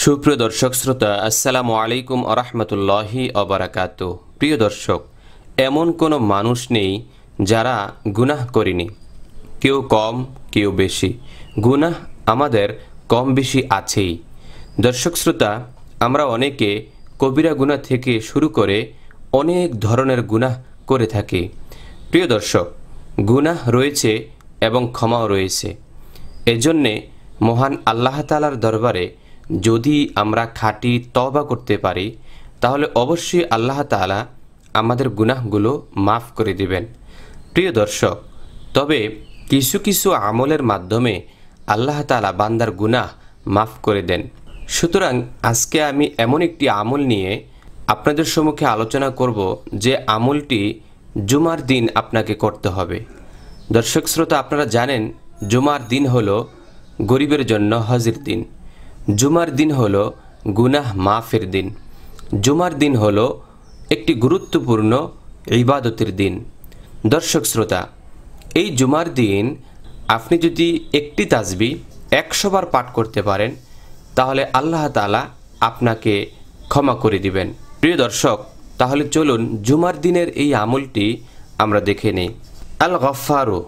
সুপ্রিয় দর্শক শ্রোতা আসসালামু আলাইকুম আরহামতুল্লাহি অবরাকাত প্রিয় দর্শক এমন কোনো মানুষ নেই যারা গুনাহ করেনি কেউ কম কেউ বেশি গুনাহ আমাদের কম বেশি আছেই দর্শক শ্রোতা আমরা অনেকে কবিরা গুনাহ থেকে শুরু করে অনেক ধরনের গুনাহ করে থাকি প্রিয় দর্শক গুনাহ রয়েছে এবং ক্ষমাও রয়েছে এজন্যে মহান আল্লাহ আল্লাহতালার দরবারে যদি আমরা খাঁটি তবা করতে পারি তাহলে অবশ্যই আল্লাহ তালা আমাদের গুনাহগুলো মাফ করে দিবেন প্রিয় দর্শক তবে কিছু কিছু আমলের মাধ্যমে আল্লাহ তালা বান্দার গুনাহ মাফ করে দেন সুতরাং আজকে আমি এমন একটি আমল নিয়ে আপনাদের সম্মুখে আলোচনা করব যে আমলটি জুমার দিন আপনাকে করতে হবে দর্শক শ্রোতা আপনারা জানেন জুমার দিন হল গরিবের জন্য হজির দিন জুমার দিন হল গুনাহ মাফের দিন জুমার দিন হল একটি গুরুত্বপূর্ণ ইবাদতের দিন দর্শক শ্রোতা এই জুমার দিন আপনি যদি একটি তাজবি একশোবার পাঠ করতে পারেন তাহলে আল্লাহ তালা আপনাকে ক্ষমা করে দিবেন প্রিয় দর্শক তাহলে চলুন জুমার দিনের এই আমলটি আমরা দেখে নিই আল গফারু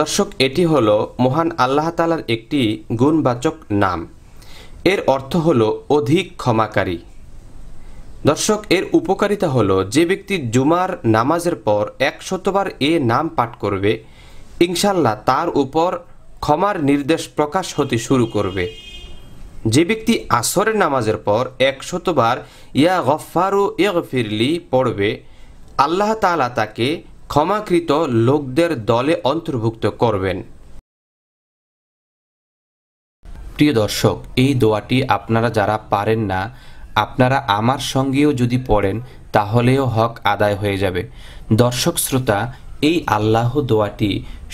দর্শক এটি হলো মহান আল্লাহ তালার একটি গুণবাচক নাম এর অর্থ হল অধিক ক্ষমাকারী দর্শক এর উপকারিতা হল যে ব্যক্তি জুমার নামাজের পর একশতবার এ নাম পাঠ করবে ইনশাল্লাহ তার উপর ক্ষমার নির্দেশ প্রকাশ হতে শুরু করবে যে ব্যক্তি আসরের নামাজের পর একশতবার ইয়া গফারু ইয়ফিরলি পড়বে আল্লাহ তালা তাকে ক্ষমাকৃত লোকদের দলে অন্তর্ভুক্ত করবেন প্রিয় দর্শক এই দোয়াটি আপনারা যারা পারেন না আপনারা আমার সঙ্গেও যদি পড়েন তাহলেও হক আদায় হয়ে যাবে দর্শক শ্রোতা এই আল্লাহ দোয়াটি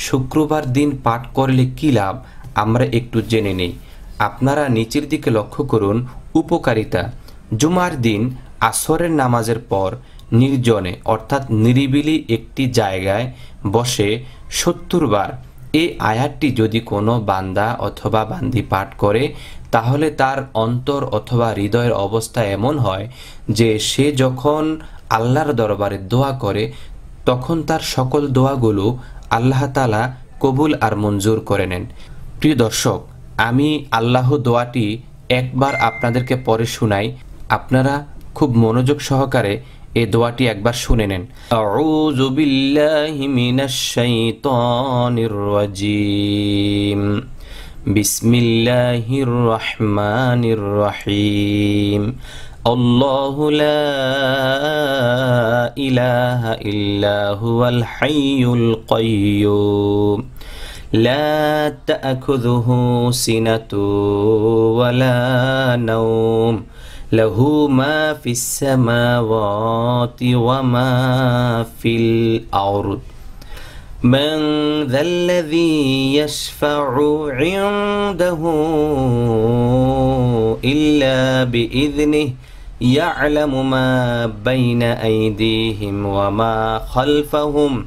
শুক্রবার দিন পাঠ করলে কী লাভ আমরা একটু জেনে নিই আপনারা নিচের দিকে লক্ষ্য করুন উপকারিতা জুমার দিন আসরের নামাজের পর নির্জনে অর্থাৎ নিরিবিলি একটি জায়গায় বসে সত্তর বার এই আয়াতটি যদি কোনো বান্দা অথবা বান্দি পাঠ করে তাহলে তার অন্তর অথবা হৃদয়ের অবস্থা এমন হয় যে সে যখন আল্লাহর দরবারে দোয়া করে তখন তার সকল দোয়াগুলো আল্লাহ তালা কবুল আর মঞ্জুর করে নেন প্রিয় দর্শক আমি আল্লাহ দোয়াটি একবার আপনাদেরকে পরে শুনাই আপনারা খুব মনোযোগ সহকারে এ দোয়াটি একবার শুনে নেন বিসমিল্লাহির রহমানির রহিম الله لا إله إلا هو الحي القيوم لا تأخذه سنة ولا له ما في السماوات وما في الأرض من ذا الذي يشفع عنده إلا بإذنه يعلم ما بين أيديهم وما خلفهم